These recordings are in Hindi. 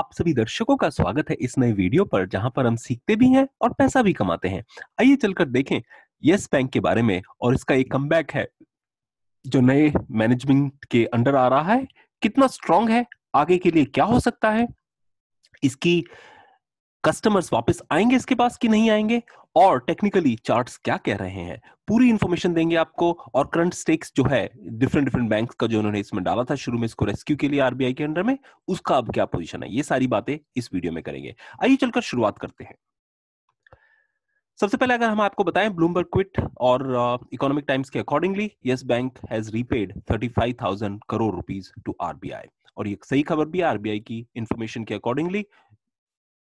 आप सभी दर्शकों का स्वागत है इस नए वीडियो पर जहां पर हम सीखते भी हैं और पैसा भी कमाते हैं आइए चलकर देखें यस बैंक के बारे में और इसका एक कम है जो नए मैनेजमेंट के अंडर आ रहा है कितना स्ट्रांग है आगे के लिए क्या हो सकता है इसकी कस्टमर्स वापस आएंगे इसके पास कि नहीं आएंगे और टेक्निकली चार्ट्स क्या कह रहे हैं पूरी इन्फॉर्मेशन देंगे आपको और करंट स्टेक्स जो है डिफरेंट डिफरेंट बैंक का जो उन्होंने इसमें डाला था शुरू में इसको रेस्क्यू के लिए आरबीआई के अंडर में उसका अब क्या पोजिशन है ये सारी बातें इस वीडियो में करेंगे आइए चलकर शुरुआत करते हैं सबसे पहले अगर हम आपको बताएं ब्लूमबर्ग क्विट और इकोनॉमिक uh, टाइम्स के accordingly yes bank has repaid 35,000 crore rupees to RBI और ये सही खबर भी है आरबीआई की इन्फॉर्मेशन के अकॉर्डिंगली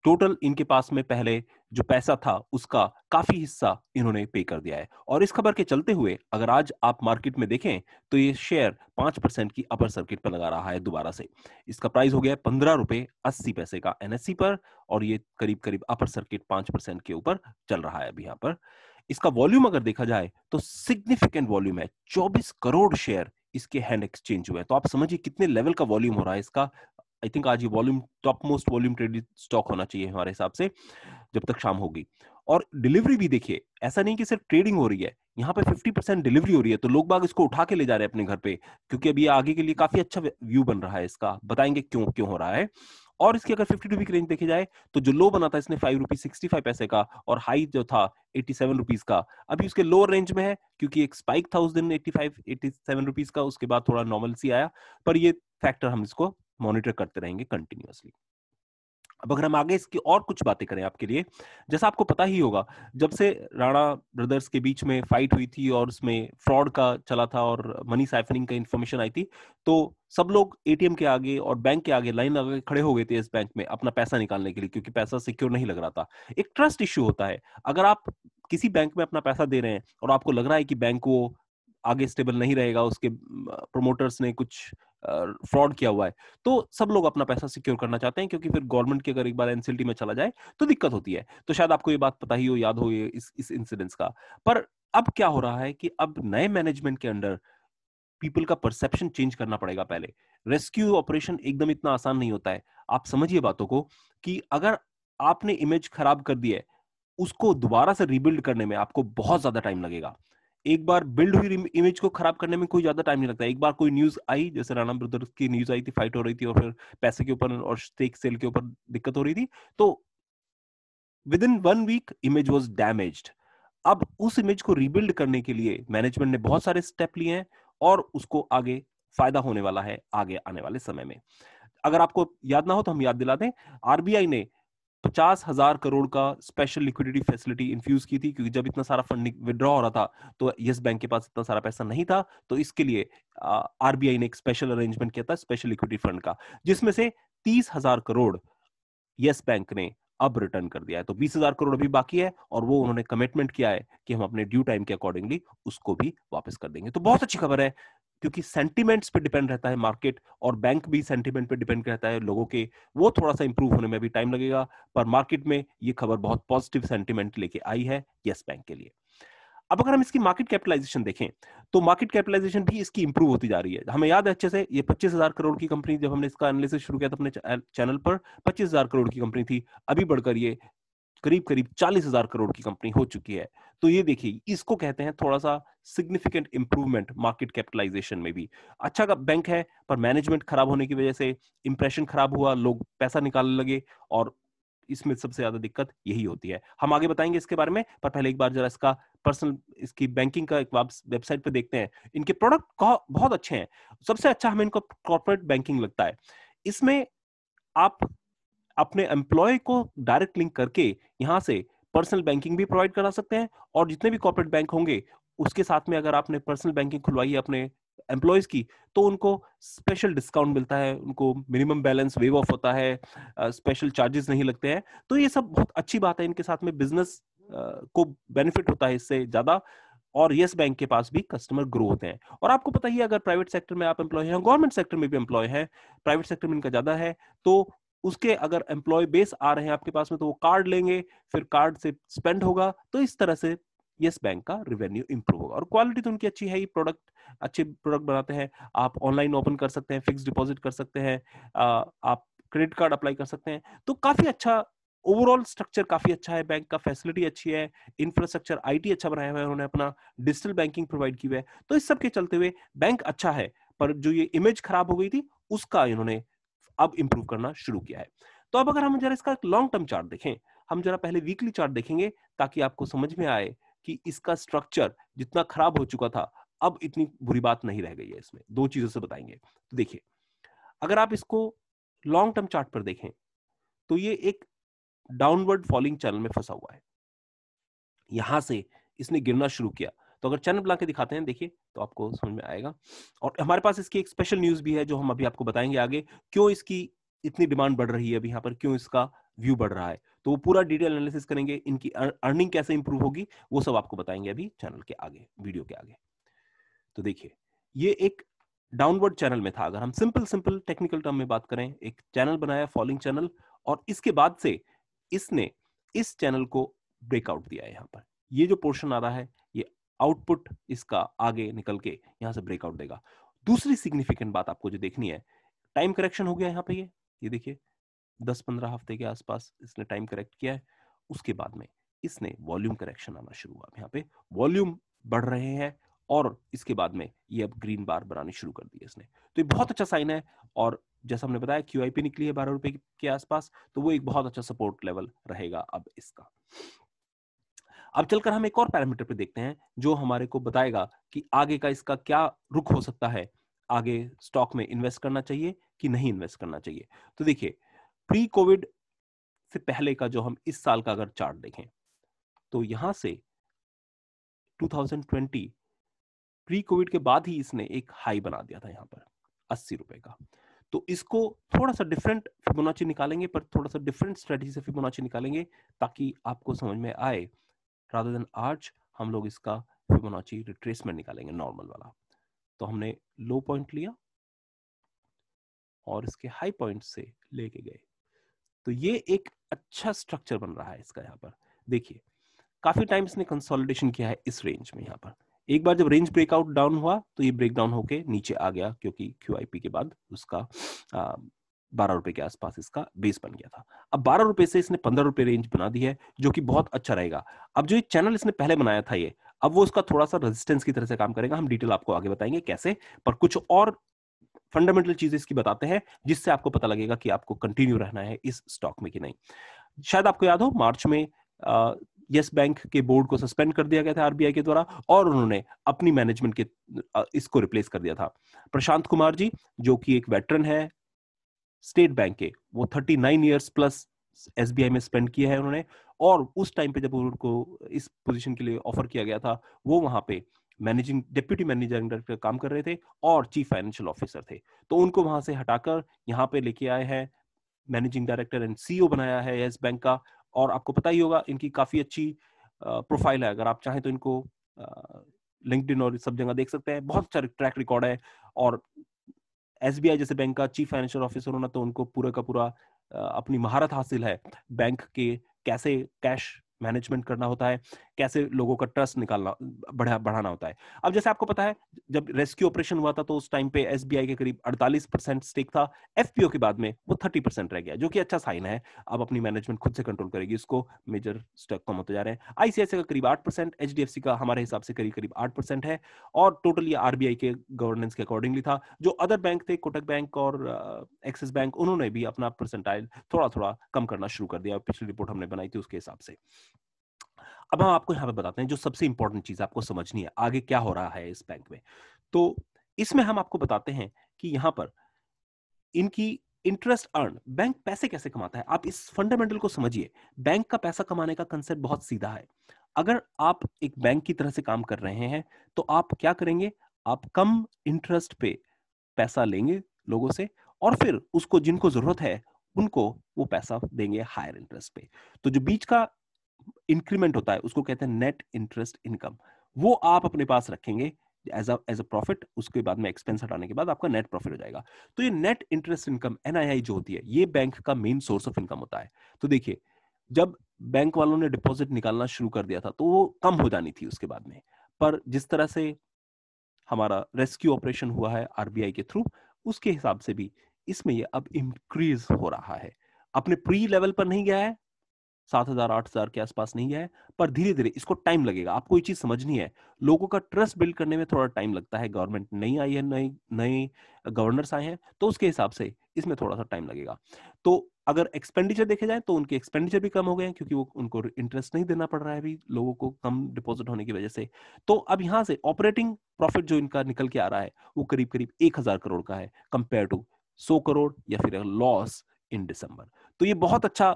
टोटल इनके पास में पहले जो पैसा था उसका काफी हिस्सा इन्होंने पे कर दिया है और इस खबर के चलते हुए अगर आज आप मार्केट में देखें तो ये शेयर पांच परसेंट की अपर सर्किट पर लगा रहा है दोबारा से इसका प्राइस हो गया है पंद्रह रुपए अस्सी पैसे का एनएससी पर और ये करीब करीब अपर सर्किट पांच परसेंट के ऊपर चल रहा है अभी यहाँ पर इसका वॉल्यूम अगर देखा जाए तो सिग्निफिकेंट वॉल्यूम है चौबीस करोड़ शेयर इसके हैंड एक्सचेंज हुए तो आप समझिए कितने लेवल का वॉल्यूम हो रहा है इसका आई थिंक आज ये volume top most volume traded stock होना चाहिए हमारे हिसाब से जब तक शाम होगी और डिलीवरी भी देखिए ऐसा नहीं कि सिर्फ ट्रेडिंग हो रही है यहाँ पे 50 परसेंट डिलीवरी हो रही है तो लोग बाग इसको उठा के ले जा रहे हैं अपने घर पे क्योंकि अभी आगे के लिए काफी अच्छा व्यू बन रहा है इसका बताएंगे क्यों क्यों हो रहा है और इसकी अगर फिफ्टी रुपी वीक रेंज देखी जाए तो जो लो बना था इसने फाइव रुपीज सिक्सटी फाइव पैसे का और हाई जो था एट्टी सेवन रुपीज का अभी उसके लोअर रेंज में है क्योंकि एक स्पाइक था उस दिन eighty five eighty seven rupees का उसके बाद थोड़ा नॉर्मल सी आया पर ये फैक्टर हम इसको मॉनिटर करते रहेंगे कंटिन्यूसली अब अगर हम आगे इसकी और कुछ बातें करें आपके लिए जैसा आपको पता ही होगा जब से राणा ब्रदर्स के बीच में फाइट हुई थी और उसमें फ्रॉड का चला था और मनी साइफनिंग का इन्फॉर्मेशन आई थी तो सब लोग एटीएम के आगे और बैंक के आगे लाइन लगा के खड़े हो गए थे इस बैंक में अपना पैसा निकालने के लिए क्योंकि पैसा सिक्योर नहीं लग रहा था एक ट्रस्ट इश्यू होता है अगर आप किसी बैंक में अपना पैसा दे रहे हैं और आपको लग रहा है कि बैंक को आगे स्टेबल नहीं रहेगा उसके प्रमोटर्स ने कुछ फ्रॉड किया हुआ है तो सब लोग अपना पैसा सिक्योर करना चाहते हैं क्योंकि फिर गवर्नमेंट की अगर एक बार एनसीएलटी में चला जाए तो दिक्कत होती है तो शायद आपको ये बात पता ही हो याद हो ये इस इस इंसिडेंस का पर अब क्या हो रहा है कि अब नए मैनेजमेंट के अंडर पीपल का परसेप्शन चेंज करना पड़ेगा पहले रेस्क्यू ऑपरेशन एकदम इतना आसान नहीं होता है आप समझिए बातों को कि अगर आपने इमेज खराब कर दी है उसको दोबारा से रिबिल्ड करने में आपको बहुत ज्यादा टाइम लगेगा एक बार बिल्ड हुई इमेज को खराब करने में कोई ज्यादा टाइम नहीं लगता एक बार कोई न्यूज आई जैसे राणा ब्रदर्स की न्यूज आई थी फाइट हो रही थी और फिर पैसे के ऊपर और स्टेक सेल के ऊपर दिक्कत हो रही थी तो within one week image was damage अब उस इमेज को रिबिल्ड करने के लिए मैनेजमेंट ने बहुत सारे स्टेप लिए हैं और उसको आगे फायदा होने वाला है आगे आने वाले समय में अगर आपको याद ना हो तो हम याद दिला दें आरबीआई ने पचास हजार करोड़ का स्पेशल लिक्विडिटी फैसिलिटी इन्फ्यूज की थी क्योंकि जब इतना सारा फंड विड्रॉ हो रहा था तो यस बैंक के पास इतना सारा पैसा नहीं था तो इसके लिए आरबीआई ने एक स्पेशल अरेंजमेंट किया था स्पेशल लिक्विडिटी फंड का जिसमें से तीस हजार करोड़ यस बैंक ने अब रिटर्न कर दिया है तो बीस हजार करोड़ अभी बाकी है और वो उन्होंने कमिटमेंट किया है कि हम अपने ड्यू टाइम के अकॉर्डिंगली उसको भी वापस कर देंगे तो बहुत अच्छी खबर है क्योंकि सेंटीमेंट्स पे डिपेंड रहता है मार्केट और बैंक भी सेंटीमेंट पे डिपेंड रहता है लोगों के वो थोड़ा सा इंप्रूव होने में भी टाइम लगेगा पर मार्केट में ये खबर बहुत पॉजिटिव सेंटीमेंट लेके आई है येस बैंक के लिए अब अगर हम इसकी मार्केट कैपिटलाइजेशन देखें तो मार्केट कैपिटलाइजेशन भी इसकी इंप्रूव होती जा रही है हमें याद है अच्छे से ये पच्चीस हजार करोड़ की कंपनी जब हमने इसका एनालिसिस शुरू किया था अपने चैनल पर पच्चीस हजार करोड़ की कंपनी थी अभी बढ़कर ये करीब करीब चालीस हजार करोड़ की कंपनी हो चुकी है तो ये देखिए इसको कहते हैं थोड़ा सा सिग्निफिकेंट इंप्रूवमेंट मार्केट कैपिटलाइजेशन में भी अच्छा का बैंक है पर मैनेजमेंट खराब होने की वजह से इंप्रेशन खराब हुआ लोग पैसा निकालने लगे और इसमें सबसे ज्यादा दिक्कत यही होती है हम आगे बताएंगे इसके बारे में पर पहले एक बार जरा इसका पर्सनल इसकी बैंकिंग का एक वेबसाइट पर देखते हैं इनके प्रोडक्ट बहुत अच्छे हैं सबसे अच्छा हमें इनको कॉर्पोरेट बैंकिंग लगता है इसमें आप अपने एम्प्लॉय को डायरेक्ट लिंक करके यहाँ से पर्सनल बैंकिंग भी प्रोवाइड करा सकते हैं और जितने भी कॉर्पोरेट बैंक होंगे उसके साथ में अगर आपने पर्सनल बैंकिंग खुलवाई है अपने एम्प्लॉयज की तो उनको स्पेशल डिस्काउंट मिलता है उनको मिनिमम बैलेंस वेव ऑफ होता है स्पेशल चार्जेस नहीं लगते हैं तो ये सब बहुत अच्छी बात है इनके साथ में बिजनेस को बेनिफिट होता है इससे ज्यादा और यस बैंक के पास भी कस्टमर ग्रो होते हैं और आपको पता ही अगर प्राइवेट सेक्टर में आप एम्प्लॉय हैं गवर्नमेंट सेक्टर में भी एम्प्लॉय हैं प्राइवेट सेक्टर में इनका ज्यादा है तो उसके अगर एम्प्लॉय बेस आ रहे हैं आपके पास में तो वो कार्ड लेंगे फिर कार्ड से स्पेंड होगा तो इस तरह से यस बैंक का रेवेन्यू इंप्रूव होगा और क्वालिटी तो उनकी अच्छी है ही प्रोडक्ट अच्छे प्रोडक्ट बनाते हैं आप ऑनलाइन ओपन कर सकते हैं फिक्स डिपॉजिट कर सकते हैं आप क्रेडिट कार्ड अप्लाई कर सकते हैं तो काफी अच्छा ओवरऑल स्ट्रक्चर काफी अच्छा है बैंक का फैसिलिटी अच्छी है इंफ्रास्ट्रक्चर आईटी अच्छा बनाया हुआ है उन्होंने अपना डिजिटल बैंकिंग प्रोवाइड की हुआ है तो इस सब के चलते हुए बैंक अच्छा है पर जो ये इमेज खराब हो गई थी उसका इन्होंने अब इंप्रूव करना शुरू किया है तो अब अगर हम जरा इसका लॉन्ग टर्म चार्ट देखें हम जरा पहले वीकली चार्ट देखेंगे ताकि आपको समझ में आए कि इसका स्ट्रक्चर जितना खराब हो चुका था अब इतनी बुरी बात नहीं रह गई है इसमें दो चीजों से बताएंगे तो देखिए अगर आप इसको लॉन्ग टर्म चार्ट पर देखें तो ये एक डाउनवर्ड फॉलिंग चैनल में फंसा हुआ है यहां से इसने गिरना शुरू किया तो अगर चैनल बुला के दिखाते हैं देखिए तो आपको समझ में आएगा और हमारे पास इसकी एक स्पेशल न्यूज भी है जो हम अभी आपको बताएंगे आगे क्यों इसकी इतनी डिमांड बढ़ रही है अभी यहाँ पर क्यों इसका व्यू बढ़ रहा है तो वो पूरा डिटेल एनालिसिस करेंगे इनकी अर्निंग कैसे इंप्रूव होगी वो सब आपको बताएंगे अभी चैनल के आगे वीडियो के आगे तो देखिए ये एक डाउनवर्ड चैनल में था अगर हम सिंपल सिंपल टेक्निकल टर्म में बात करें एक चैनल बनाया फॉलोइंग चैनल और इसके बाद से इसने इस चैनल को ब्रेकआउट दिया है यहाँ पर ये जो पोर्शन आ रहा है ये आउटपुट इसका आगे निकल के यहां से ब्रेकआउट देगा दूसरी सिग्निफिकेंट बात आपको जो देखनी है टाइम करेक्शन हो गया यहाँ पे ये ये देखिए दस पंद्रह हफ्ते के आसपास इसने टाइम करेक्ट किया है उसके बाद में इसने वॉल्यूम करेक्शन आना शुरू हुआ यहाँ पे वॉल्यूम बढ़ रहे हैं और इसके बाद में ये अब ग्रीन बार बनानी शुरू कर दी है इसने तो ये बहुत अच्छा साइन है और जैसा हमने बताया क्यू निकली है बारह रुपए के आसपास तो वो एक बहुत अच्छा सपोर्ट लेवल रहेगा अब इसका अब चलकर हम एक और पैरामीटर पे देखते हैं जो हमारे को बताएगा कि आगे का इसका क्या रुख हो सकता है आगे स्टॉक में इन्वेस्ट करना चाहिए कि नहीं इन्वेस्ट करना चाहिए तो देखिए प्री कोविड से पहले का जो हम इस साल का अगर चार्ट देखें तो यहां से 2020 प्री कोविड के बाद ही इसने एक हाई बना दिया था यहां पर अस्सी रुपए का तो इसको थोड़ा सा डिफरेंट फिबोनाची निकालेंगे पर थोड़ा सा डिफरेंट स्ट्रेटजी से फिबोनाची निकालेंगे ताकि आपको समझ में आए rather than arch हम लोग इसका फिबोनाची रिट्रेसमेंट निकालेंगे नॉर्मल वाला तो हमने लो पॉइंट लिया और इसके हाई पॉइंट से लेके गए तो ये एक अच्छा स्ट्रक्चर बन रहा है इसका यहाँ पर देखिए काफी टाइम इसने कंसोलिडेशन किया है इस रेंज में यहाँ पर एक बार जब रेंज ब्रेकआउट डाउन हुआ तो ये ब्रेकडाउन होके नीचे आ गया क्योंकि क्यू के बाद उसका बारह रुपए के आसपास इसका बेस बन गया था अब बारह रुपए से इसने पंद्रह रुपए रेंज बना दी है जो कि बहुत अच्छा रहेगा अब जो ये चैनल इसने पहले बनाया था ये अब वो उसका थोड़ा सा रेजिस्टेंस की तरह से काम करेगा हम डिटेल आपको आगे बताएंगे कैसे पर कुछ और फंडामेंटल चीजें इसकी बताते हैं जिससे आपको पता लगेगा कि आपको कंटिन्यू रहना है इस स्टॉक में कि नहीं शायद आपको याद हो मार्च में यस बैंक के बोर्ड को सस्पेंड कर दिया गया था आरबीआई के द्वारा और उन्होंने अपनी मैनेजमेंट के इसको रिप्लेस कर दिया था प्रशांत कुमार जी जो कि एक वेटरन है स्टेट बैंक के वो थर्टी नाइन ईयर्स प्लस एस में स्पेंड किया है उन्होंने और उस टाइम पे जब उनको इस पोजीशन के लिए ऑफर किया गया था वो वहां पे मैनेजिंग डिप्यूटी मैनेजिंग डायरेक्टर काम कर रहे थे और चीफ फाइनेंशियल ऑफिसर थे तो उनको वहां से हटाकर यहाँ पे लेके आए हैं मैनेजिंग डायरेक्टर एंड सीईओ बनाया है येस बैंक का और आपको पता ही होगा इनकी काफी अच्छी प्रोफाइल है अगर आप चाहें तो इनको लिंक्डइन और सब जगह देख सकते हैं बहुत अच्छा ट्रैक रिकॉर्ड है और एस जैसे बैंक का चीफ फाइनेंशियल ऑफिसर होना तो उनको पूरा का पूरा अपनी महारत हासिल है बैंक के कैसे कैश मैनेजमेंट करना होता है कैसे लोगों का ट्रस्ट निकालना बढ़ा बढ़ाना होता है अब जैसे आपको पता है जब रेस्क्यू ऑपरेशन हुआ था तो उस टाइम पे एसबीआई के करीब 48 परसेंट स्टेक था एफपीओ के बाद में वो 30 परसेंट रह गया जो कि अच्छा साइन है अब अपनी मैनेजमेंट खुद से कंट्रोल करेगी इसको मेजर स्टॉक कम होते जा रहे हैं आईसीआईसी का करीब आठ परसेंट एच का हमारे हिसाब से करीब करीब आठ परसेंट है और टोटल ये आरबीआई के गवर्नेंस के अकॉर्डिंगली था जो अदर बैंक थे कोटक बैंक और एक्सिस uh, बैंक उन्होंने भी अपना परसेंटाइल थोड़ा थोड़ा कम करना शुरू कर दिया पिछली रिपोर्ट हमने बनाई थी उसके हिसाब से अब हम आपको यहाँ पे बताते हैं जो सबसे इंपॉर्टेंट चीज आपको समझनी है आगे क्या हो रहा है इस बैंक में तो इसमें हम आपको बताते हैं कि यहाँ पर इनकी इंटरेस्ट अर्न बैंक पैसे कैसे कमाता है आप इस फंडामेंटल को समझिए बैंक का पैसा कमाने का कंसेप्ट बहुत सीधा है अगर आप एक बैंक की तरह से काम कर रहे हैं तो आप क्या करेंगे आप कम इंटरेस्ट पे पैसा लेंगे लोगों से और फिर उसको जिनको जरूरत है उनको वो पैसा देंगे हायर इंटरेस्ट पे तो जो बीच का इंक्रीमेंट होता है उसको कहते हैं नेट इंटरेस्ट इनकम वो आप अपने पास रखेंगे एज एज अ प्रॉफिट उसके बाद में एक्सपेंस हटाने के बाद आपका नेट प्रॉफिट हो जाएगा तो ये नेट इंटरेस्ट इनकम एनआईआई जो होती है ये बैंक का मेन सोर्स ऑफ इनकम होता है तो देखिए जब बैंक वालों ने डिपॉजिट निकालना शुरू कर दिया था तो वो कम हो जानी थी उसके बाद में पर जिस तरह से हमारा रेस्क्यू ऑपरेशन हुआ है आरबीआई के थ्रू उसके हिसाब से भी इसमें ये अब इंक्रीज हो रहा है अपने प्री लेवल पर नहीं गया है सात हजार आठ हजार के आसपास नहीं है पर धीरे धीरे इसको टाइम लगेगा आपको ये चीज समझनी है लोगों का ट्रस्ट बिल्ड करने में थोड़ा टाइम लगता है गवर्नमेंट नई आई है नई नए गवर्नर्स आए हैं तो उसके हिसाब से इसमें थोड़ा सा टाइम लगेगा तो अगर एक्सपेंडिचर देखे जाए तो उनके एक्सपेंडिचर भी कम हो गए हैं क्योंकि वो उनको इंटरेस्ट नहीं देना पड़ रहा है अभी लोगों को कम डिपॉजिट होने की वजह से तो अब यहाँ से ऑपरेटिंग प्रॉफिट जो इनका निकल के आ रहा है वो करीब करीब एक हजार करोड़ का है कंपेयर टू सौ करोड़ या फिर लॉस इन दिसंबर तो ये बहुत अच्छा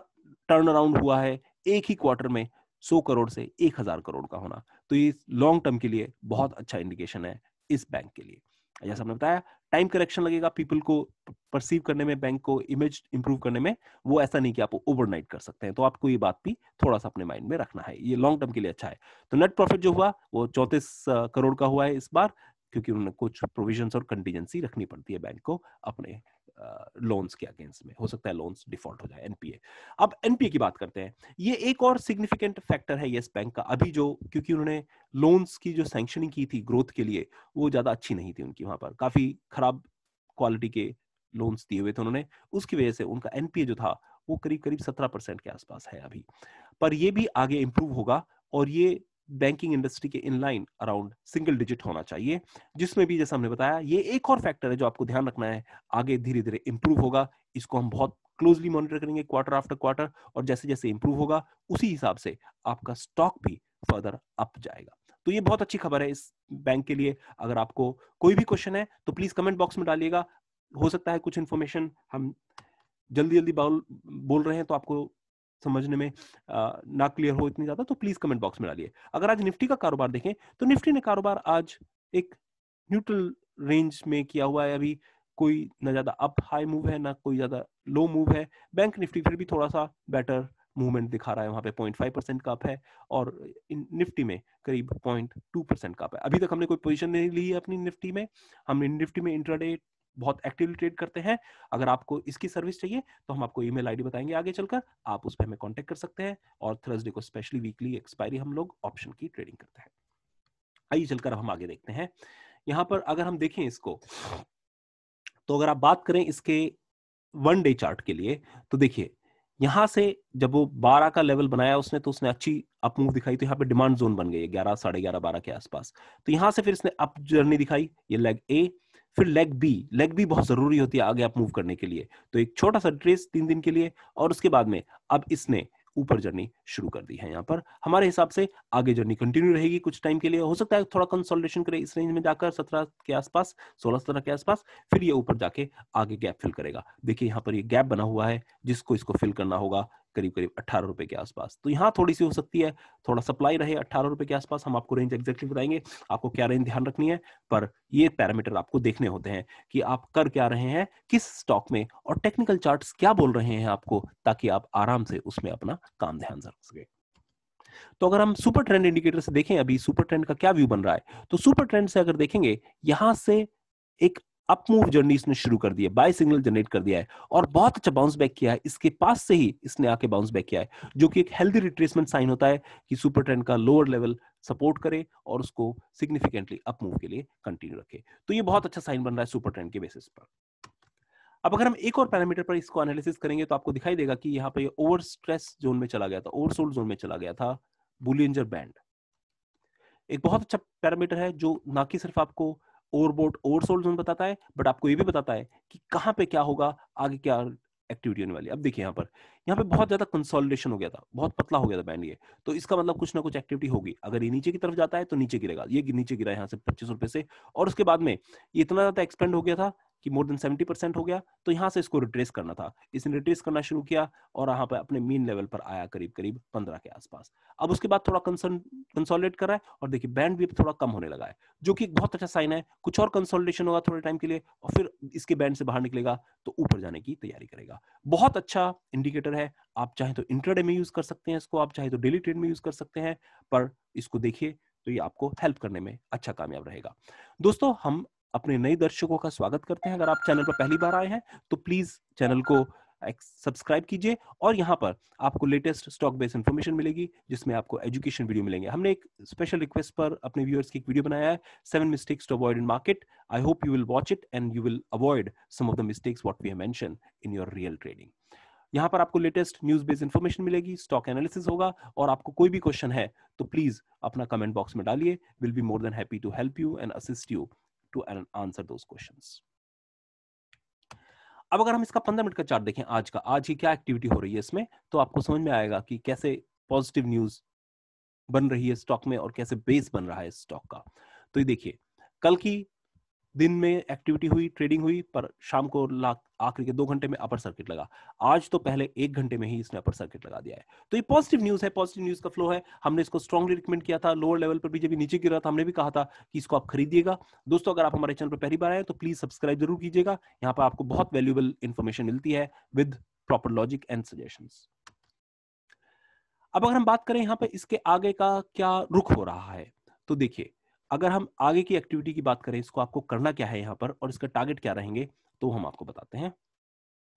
टर्न अराउंड हुआ है एक ही क्वार्टर में सौ करोड़ से एक हजार करोड़ का होना तो ये लॉन्ग टर्म के लिए बहुत अच्छा इंडिकेशन है इस बैंक के लिए जैसा हमने बताया टाइम करेक्शन लगेगा पीपल को परसीव करने में बैंक को इमेज इंप्रूव करने में वो ऐसा नहीं कि आप ओवरनाइट कर सकते हैं तो आपको ये बात भी थोड़ा सा अपने माइंड में रखना है ये लॉन्ग टर्म के लिए अच्छा है तो नेट प्रॉफिट जो हुआ वो चौंतीस करोड़ का हुआ है इस बार क्योंकि उन्होंने कुछ प्रोविजन और कंटीजेंसी रखनी पड़ती है बैंक को अपने लोन्स के अगेंस्ट में हो सकता है लोन्स डिफॉल्ट हो जाए एनपीए अब एनपीए की बात करते हैं ये एक और सिग्निफिकेंट फैक्टर है यस बैंक का अभी जो क्योंकि उन्होंने लोन्स की जो सैंक्शनिंग की थी ग्रोथ के लिए वो ज्यादा अच्छी नहीं थी उनकी वहां पर काफी खराब क्वालिटी के लोन्स दिए हुए थे उन्होंने उसकी वजह से उनका एनपीए जो था वो करीब करीब सत्रह परसेंट के आसपास है अभी पर ये भी आगे इम्प्रूव होगा और ये बैंकिंग इंडस्ट्री के इनलाइन अराउंड सिंगल डिजिट होना चाहिए जिसमें भी जैसा हमने बताया ये एक और फैक्टर है जो आपको ध्यान रखना है आगे धीरे धीरे इंप्रूव होगा इसको हम बहुत क्लोजली मॉनिटर करेंगे क्वार्टर आफ्टर क्वार्टर और जैसे जैसे इंप्रूव होगा उसी हिसाब से आपका स्टॉक भी फर्दर अप जाएगा तो ये बहुत अच्छी खबर है इस बैंक के लिए अगर आपको कोई भी क्वेश्चन है तो प्लीज कमेंट बॉक्स में डालिएगा हो सकता है कुछ इन्फॉर्मेशन हम जल्दी जल्दी बोल रहे हैं तो आपको समझने में ना क्लियर हो इतनी ज्यादा तो प्लीज कमेंट बॉक्स में डालिए अगर आज निफ्टी का कारोबार देखें तो निफ्टी ने कारोबार आज एक न्यूट्रल रेंज में किया हुआ है अभी कोई ना ज्यादा अप हाई मूव है ना कोई ज्यादा लो मूव है बैंक निफ्टी फिर भी थोड़ा सा बेटर मूवमेंट दिखा रहा है वहां पे 0.5 परसेंट का अप है और निफ्टी में करीब 0.2 परसेंट का अप है अभी तक हमने कोई पोजीशन नहीं ली है अपनी निफ्टी में हमने निफ्टी में इंट्राडे बहुत एक्टिवली ट्रेड करते हैं अगर आपको इसकी सर्विस चाहिए तो हम आपको ईमेल आईडी बताएंगे आगे चलकर आप उस पर हमें कॉन्टेक्ट कर सकते हैं और थर्सडे को स्पेशली वीकली एक्सपायरी हम लोग ऑप्शन की ट्रेडिंग करते हैं आइए चलकर अब हम आगे देखते हैं यहाँ पर अगर हम देखें इसको तो अगर आप बात करें इसके वन डे चार्ट के लिए तो देखिए यहां से जब वो 12 का लेवल बनाया उसने तो उसने अच्छी अप मूव दिखाई तो यहाँ पे डिमांड जोन बन गई है ग्यारह साढ़े ग्यारह बारह के आसपास तो यहां से फिर इसने अप जर्नी दिखाई ये लेग ए फिर लेग बी लेग बी बहुत जरूरी होती है आगे आप मूव करने के लिए तो एक छोटा सा ट्रेस तीन दिन के लिए और उसके बाद में अब इसने ऊपर जर्नी शुरू कर दी है यहाँ पर हमारे हिसाब से आगे जर्नी कंटिन्यू रहेगी कुछ टाइम के लिए हो सकता है थोड़ा कंसोलिडेशन करे इस रेंज में जाकर सत्रह के आसपास सोलह सत्रह के आसपास फिर ये ऊपर जाके आगे गैप फिल करेगा देखिए यहाँ पर ये गैप बना हुआ है जिसको इसको फिल करना होगा करीब करीब अट्ठारह रुपए के आसपास तो यहाँ थोड़ी सी हो सकती है थोड़ा सप्लाई रहे अट्ठारह रुपए के आसपास हम आपको रेंज एक्जैक्टली बताएंगे आपको क्या रेंज ध्यान रखनी है पर ये पैरामीटर आपको देखने होते हैं कि आप कर क्या रहे हैं किस स्टॉक में और टेक्निकल चार्ट क्या बोल रहे हैं आपको ताकि आप आराम से उसमें अपना काम ध्यान रख सके तो अगर हम सुपर ट्रेंड इंडिकेटर से देखें अभी सुपर ट्रेंड का क्या व्यू बन रहा है तो सुपर ट्रेंड से अगर देखेंगे यहां से एक अपमूव जर्नी इसने शुरू कर दी है बाय सिग्नल जनरेट कर दिया है और बहुत अच्छा बाउंस बैक किया है इसके पास से ही इसने आके बाउंस बैक किया है जो कि एक हेल्दी रिट्रेसमेंट साइन होता है कि सुपर ट्रेंड का लोअर लेवल सपोर्ट करे और उसको सिग्निफिकेंटली अपमूव के लिए कंटिन्यू रखे तो ये बहुत अच्छा साइन बन रहा है सुपर ट्रेंड के बेसिस पर अब अगर हम एक और पैरामीटर पर इसको एनालिसिस करेंगे तो आपको दिखाई देगा कि यहाँ पर ओवर स्ट्रेस जोन में चला गया था ओवरसोल्ड जोन में चला गया था बुलियंजर बैंड एक बहुत अच्छा पैरामीटर है जो ना कि सिर्फ आपको ओवरबोर्ड ओवरसोल्ड जोन बताता है बट आपको ये भी बताता है कि कहाँ पे क्या होगा आगे क्या एक्टिविटी होने वाली अब देखिए यहाँ पर यहाँ पे बहुत ज्यादा कंसोलिडेशन हो गया था बहुत पतला हो गया था बैंड ये तो इसका मतलब कुछ ना कुछ एक्टिविटी होगी अगर ये नीचे की तरफ जाता है तो नीचे गिरेगा ये नीचे गिरा यहाँ से पच्चीस रुपए से और उसके बाद में ये इतना ज्यादा एक्सपेंड हो गया था कि मोर देन सेवेंटी परसेंट हो गया तो यहाँ से इसको रिट्रेस करना था इसने रिट्रेस करना शुरू किया और यहाँ पे अपने मीन लेवल पर आया करीब करीब पंद्रह के आसपास अब उसके बाद थोड़ा कंसोलिडेट कर रहा है और देखिए बैंड भी थोड़ा कम होने लगा है जो कि बहुत अच्छा साइन है कुछ और कंसोलिडेशन होगा थोड़े टाइम के लिए और फिर इसके बैंड से बाहर निकलेगा तो ऊपर जाने की तैयारी करेगा बहुत अच्छा इंडिकेटर है आप चाहे तो इंटरडे में यूज कर सकते हैं इसको आप चाहे तो डेली ट्रेड में यूज कर सकते हैं पर इसको देखिए तो ये आपको हेल्प करने में अच्छा कामयाब रहेगा दोस्तों हम अपने नए दर्शकों का स्वागत करते हैं अगर आप चैनल पर पहली बार आए हैं तो प्लीज चैनल को सब्सक्राइब कीजिए और यहाँ पर आपको लेटेस्ट स्टॉक बेस्ड इन्फॉर्मेशन मिलेगी जिसमें आपको एजुकेशन वीडियो मिलेंगे हमने एक स्पेशल रिक्वेस्ट पर अपने व्यूअर्स की एक वीडियो बनाया है seven mistakes to avoid in market I hope you will watch it and you will avoid some of the mistakes what we have mention in your real trading यहाँ पर आपको लेटेस्ट न्यूज बेस्ड इन्फॉर्मेशन मिलेगी स्टॉक एनालिसिस होगा और आपको कोई भी क्वेश्चन है तो प्लीज अपना कमेंट बॉक्स में डालिए will be more than happy to help you and assist you to answer दो अब अगर हम इसका पंद्रह मिनट का चार्ट देखें आज का आज की क्या एक्टिविटी हो रही है इसमें तो आपको समझ में आएगा कि कैसे पॉजिटिव न्यूज बन रही है स्टॉक में और कैसे बेस बन रहा है स्टॉक का तो ये देखिए कल की दिन में एक्टिविटी हुई ट्रेडिंग हुई पर शाम को आखिर के दो घंटे में अपर सर्किट लगा आज तो पहले एक घंटे में ही इसने अपर सर्किट लगा दिया है तो ये पॉजिटिव न्यूज है पॉजिटिव न्यूज का फ्लो है हमने इसको स्ट्रॉन्गली रिकमेंड किया था लोअर लेवल पर भी जब नीचे रहा था हमने भी कहा था कि इसको आप खरीदिएगा दोस्तों अगर आप हमारे चैनल पर पहली बार आए तो प्लीज सब्सक्राइब जरूर कीजिएगा यहाँ पर आपको बहुत वैल्यूबल इन्फॉर्मेशन मिलती है with proper logic and suggestion अब अगर हम बात करें यहाँ पे इसके आगे का क्या रुख हो रहा है तो देखिए अगर हम आगे की एक्टिविटी की बात करें इसको आपको करना क्या है यहाँ पर और इसका टारगेट क्या रहेंगे तो हम आपको बताते हैं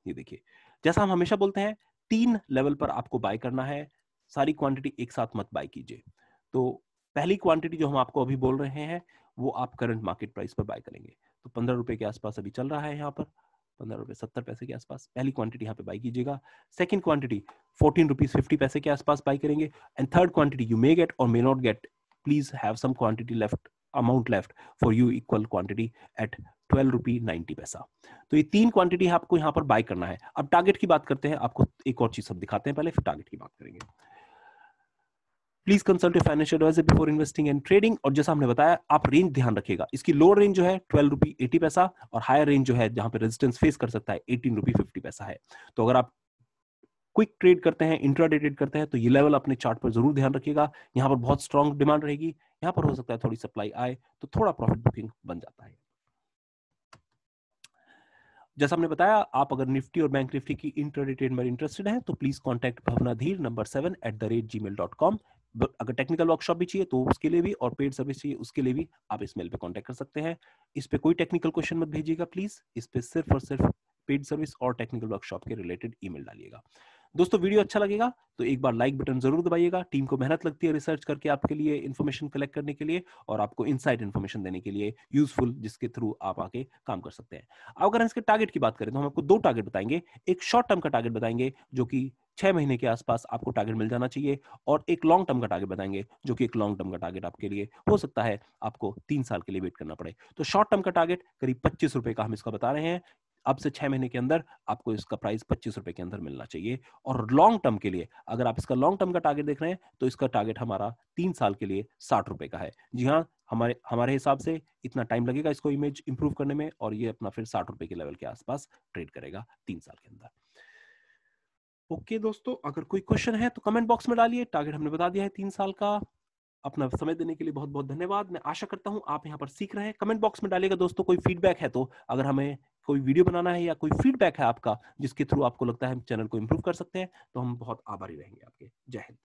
ये देखिए जैसा हम हमेशा बोलते हैं तीन लेवल पर आपको बाय करना है सारी क्वांटिटी एक साथ मत बाय कीजिए तो पहली क्वांटिटी जो हम आपको अभी बोल रहे हैं वो आप करंट मार्केट प्राइस पर बाय करेंगे तो पंद्रह रुपए के आसपास अभी चल रहा है यहाँ पर पंद्रह रुपए सत्तर पैसे के आसपास पहली क्वांटिटी यहाँ पे बाई कीजिएगा second quantity fourteen rupees fifty पैसे के आसपास बाई करेंगे and third quantity you may get और may not get please have some quantity left amount left for you equal quantity at twelve rupee ninety पैसा तो ये तीन क्वांटिटी आपको यहाँ पर बाय करना है अब टारगेट की बात करते हैं आपको एक और चीज सब दिखाते हैं पहले फिर टारगेट की बात करेंगे please consult financial advisor before investing and trading और जैसा हमने बताया आप रेंज ध्यान रखिएगा इसकी लोअर रेंज जो है ट्वेल्व रुपी एटी पैसा और हायर रेंज जो है जहां पे रेजिस्टेंस फेस कर सकता है एटीन रुपी फिफ्टी पैसा है तो अगर आप क्विक ट्रेड करते हैं इंट्राडे ट्रेड करते हैं तो ये लेवल अपने चार्ट पर जरूर ध्यान रखिएगा यहाँ पर बहुत स्ट्रॉन्ग डिमांड रहेगी यहाँ पर हो सकता है थोड़ी सप्लाई आए तो थोड़ा प्रॉफिट बुकिंग बन जाता है जैसा हमने बताया आप अगर निफ्टी और बैंक निफ्टी की इंट्राडे ट्रेड में इंटरेस्टेड हैं तो please contact Bhavnadhir number seven at the rate Gmail dot com अगर टेक्निकल वर्कशॉप भी चाहिए तो उसके लिए भी और पेड सर्विस चाहिए उसके लिए भी आप इस मेल पे कांटेक्ट कर सकते हैं इस पे कोई टेक्निकल क्वेश्चन मत भेजिएगा प्लीज इस पे सिर्फ और सिर्फ पेड सर्विस और टेक्निकल वर्कशॉप के रिलेटेड ईमेल डालिएगा दोस्तों वीडियो अच्छा लगेगा तो एक बार लाइक बटन जरूर दबाइएगा टीम को मेहनत लगती है रिसर्च करके आपके लिए इन्फॉर्मेशन कलेक्ट करने के लिए और आपको इनसाइट इन्फॉर्मेशन देने के लिए यूजफुल जिसके थ्रू आप आके काम कर सकते हैं अगर इसके टारगेट की बात करें तो हम आपको दो टारगेट बताएंगे एक शॉर्ट टर्म का टारगेट बताएंगे जो कि छह महीने के आसपास आपको टारगेट मिल जाना चाहिए और एक लॉन्ग टर्म का टारगेट बताएंगे जो कि एक लॉन्ग टर्म का टारगेट आपके लिए हो सकता है आपको तीन साल के लिए वेट करना पड़े तो शॉर्ट टर्म का टारगेट करीब पच्चीस रुपए का हम इसका बता रहे हैं अब से छह महीने के अंदर आपको इसका प्राइस पच्चीस रुपए के अंदर मिलना चाहिए और लॉन्ग टर्म के लिए अगर आप इसका लॉन्ग टर्म का टारगेट देख रहे हैं तो इसका टारगेट हमारा तीन साल के लिए साठ रुपए का है जी हाँ हमारे हमारे हिसाब से इतना टाइम लगेगा इसको इमेज इंप्रूव करने में और ये अपना फिर साठ रुपए के लेवल के आसपास ट्रेड करेगा तीन साल के अंदर ओके okay, दोस्तों अगर कोई क्वेश्चन है तो कमेंट बॉक्स में डालिए टारगेट हमने बता दिया है तीन साल का अपना समय देने के लिए बहुत बहुत धन्यवाद मैं आशा करता हूं आप यहां पर सीख रहे हैं कमेंट बॉक्स में डालिएगा दोस्तों कोई फीडबैक है तो अगर हमें कोई वीडियो बनाना है या कोई फीडबैक है आपका जिसके थ्रू आपको लगता है हम चैनल को इम्प्रूव कर सकते हैं तो हम बहुत आभारी रहेंगे आपके जय हिंद